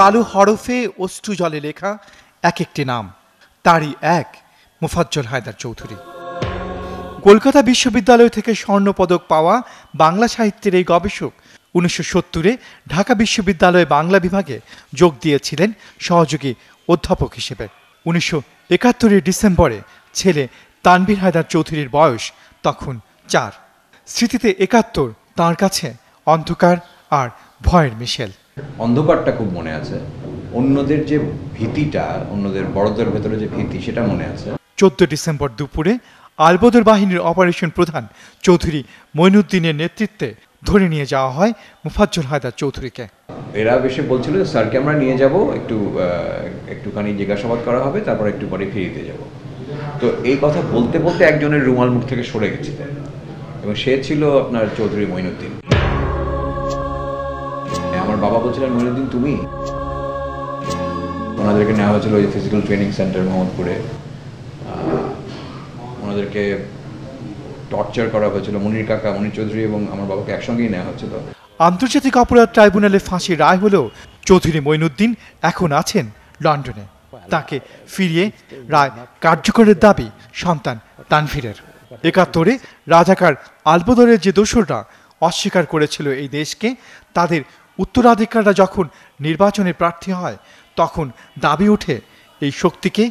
কালো হরফে অষ্টু জলে লেখা এক একটি নাম তারই এক মুফাজ্জল হায়দার চৌধুরী কলকাতা বিশ্ববিদ্যালয় থেকে স্বর্ণপদক পাওয়া বাংলা সাহিত্যের এই গবেষক উনিশশো সত্তরে ঢাকা বিশ্ববিদ্যালয়ে বাংলা বিভাগে যোগ দিয়েছিলেন সহযোগী অধ্যাপক হিসেবে উনিশশো একাত্তরের ডিসেম্বরে ছেলে তানভীর হায়দার চৌধুরীর বয়স তখন চার স্মৃতিতে একাত্তর তাঁর কাছে অন্ধকার আর ভয়ের মিশেল অন্ধকারটা খুব মনে আছে অন্যদের যে ভীতিটা অন্যদের বড়দের ভেতরে যে ভীতি সেটা মনে আছে চোদ্দ ডিসেম্বর দুপুরে আলবদর বাহিনীর অপারেশন প্রধান চৌধুরী মইনুদ্দিনের নেতৃত্বে ধরে নিয়ে যাওয়া হয় মুফাজ্জল হায়দার চৌধুরীকে এরা বেশি বলছিল যে স্যারকে আমরা নিয়ে যাব একটু একটুখানি জিজ্ঞাসাবাদ করা হবে তারপর একটু পরে ফিরে দিয়ে যাব তো এই কথা বলতে বলতে একজনের রুমাল মুখ থেকে সরে গেছিল এবং সে ছিল আপনার চৌধুরী মইনুদ্দিন বাবা বলছিলেন মহিনুদ্দিন তুমি ওনাদেরকে নেওয়া হয়েছিল ওই ফিজিক্যাল ট্রেনিং সেন্টার মোহাম্মদপুরে ওনাদেরকে টর্চার করা হয়েছিল মুনির কাকা মুনির চৌধুরী এবং আমার বাবাকে একসঙ্গেই নেওয়া হয়েছিল আন্তর্জাতিক অপরাধ ট্রাইব্যুনালে ফাঁসি রায় হলেও চৌধুরী মঈনুদ্দিন এখন আছেন লন্ডনে তাকে ফিরিয়ে রায় কার্যকরের দাবি সন্তান তানভীরের একাত্তরে রাজাকার আলবদরের যে দোসররা অস্বীকার করেছিল এই দেশকে তাদের উত্তরাধিকাররা যখন নির্বাচনে প্রার্থী হয় তখন দাবি ওঠে এই শক্তিকে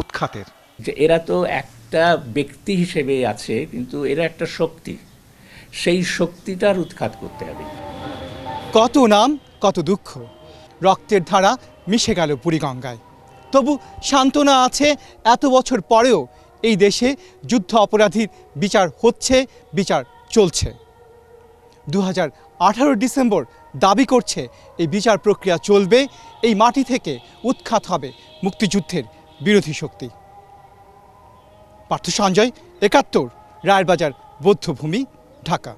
উৎখাতের যে এরা তো একটা ব্যক্তি হিসেবে আছে কিন্তু এরা একটা শক্তি সেই শক্তিটার উৎখাত করতে হবে কত নাম কত দুঃখ রক্তের ধারা মিশে গেল বুড়িগঙ্গায় তবু সান্ত্বনা আছে এত বছর পরেও এই দেশে যুদ্ধ অপরাধীর বিচার হচ্ছে বিচার চলছে দু ডিসেম্বর দাবি করছে এই বিচার প্রক্রিয়া চলবে এই মাটি থেকে উৎখাত হবে মুক্তিযুদ্ধের বিরোধী শক্তি পার্থ সঞ্জয় একাত্তর রায়েরবাজার বৌদ্ধভূমি ঢাকা